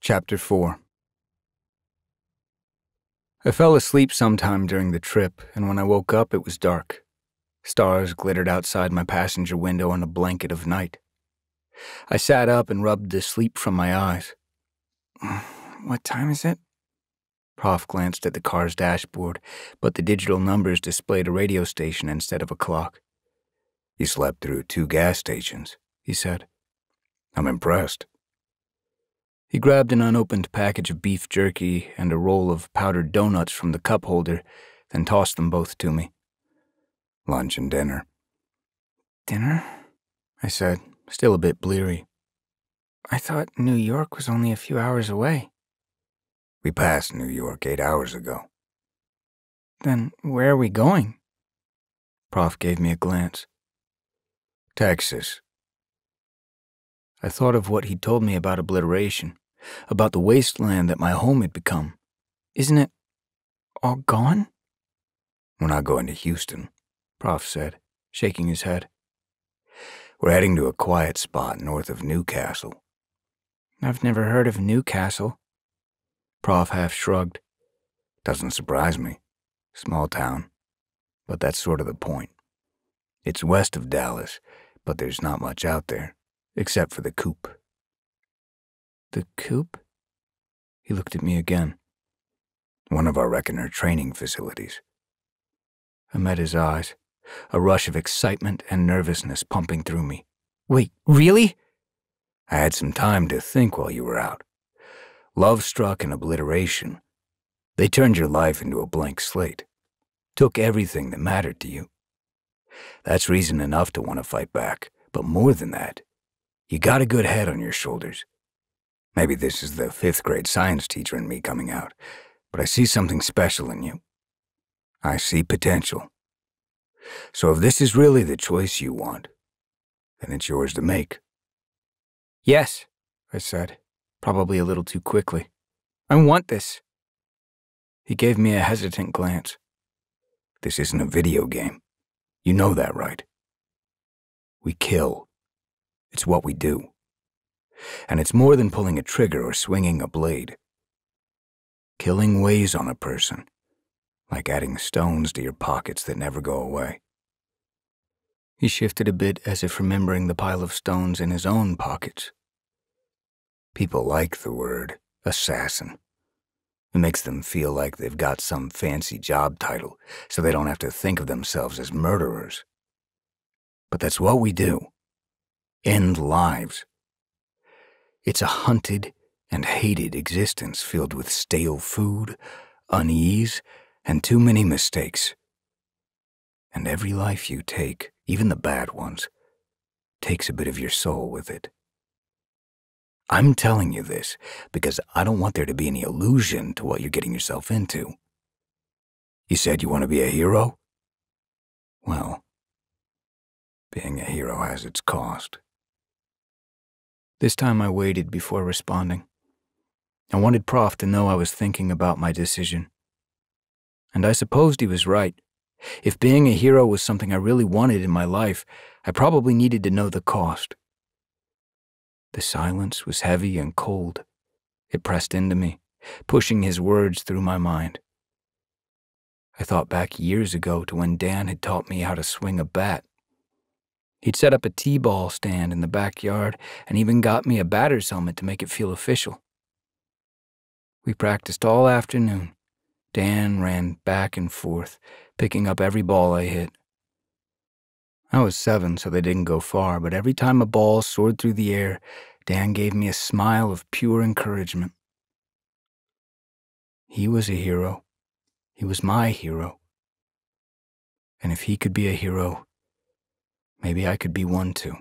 Chapter 4 I fell asleep sometime during the trip, and when I woke up, it was dark. Stars glittered outside my passenger window in a blanket of night. I sat up and rubbed the sleep from my eyes. What time is it? Prof glanced at the car's dashboard, but the digital numbers displayed a radio station instead of a clock. He slept through two gas stations, he said. I'm impressed. He grabbed an unopened package of beef jerky and a roll of powdered donuts from the cup holder, then tossed them both to me. Lunch and dinner. Dinner? I said, still a bit bleary. I thought New York was only a few hours away. We passed New York eight hours ago. Then where are we going? Prof gave me a glance. Texas. I thought of what he'd told me about obliteration, about the wasteland that my home had become. Isn't it all gone? We're not going to Houston, Prof said, shaking his head. We're heading to a quiet spot north of Newcastle. I've never heard of Newcastle, Prof half shrugged. Doesn't surprise me. Small town. But that's sort of the point. It's west of Dallas, but there's not much out there, except for the coop. The coop? He looked at me again. One of our reckoner training facilities. I met his eyes, a rush of excitement and nervousness pumping through me. Wait, really? I had some time to think while you were out love struck and obliteration. They turned your life into a blank slate, took everything that mattered to you. That's reason enough to want to fight back, but more than that, you got a good head on your shoulders. Maybe this is the fifth grade science teacher in me coming out, but I see something special in you. I see potential. So if this is really the choice you want, then it's yours to make. Yes, I said probably a little too quickly. I want this. He gave me a hesitant glance. This isn't a video game. You know that, right? We kill. It's what we do. And it's more than pulling a trigger or swinging a blade. Killing weighs on a person, like adding stones to your pockets that never go away. He shifted a bit as if remembering the pile of stones in his own pockets People like the word assassin. It makes them feel like they've got some fancy job title, so they don't have to think of themselves as murderers. But that's what we do end lives. It's a hunted and hated existence filled with stale food, unease, and too many mistakes. And every life you take, even the bad ones, takes a bit of your soul with it. I'm telling you this because I don't want there to be any illusion to what you're getting yourself into. You said you want to be a hero? Well, being a hero has its cost. This time I waited before responding. I wanted Prof to know I was thinking about my decision. And I supposed he was right. If being a hero was something I really wanted in my life, I probably needed to know the cost. The silence was heavy and cold. It pressed into me, pushing his words through my mind. I thought back years ago to when Dan had taught me how to swing a bat. He'd set up a tee ball stand in the backyard and even got me a batter's helmet to make it feel official. We practiced all afternoon. Dan ran back and forth, picking up every ball I hit. I was seven, so they didn't go far, but every time a ball soared through the air, Dan gave me a smile of pure encouragement. He was a hero. He was my hero. And if he could be a hero, maybe I could be one too.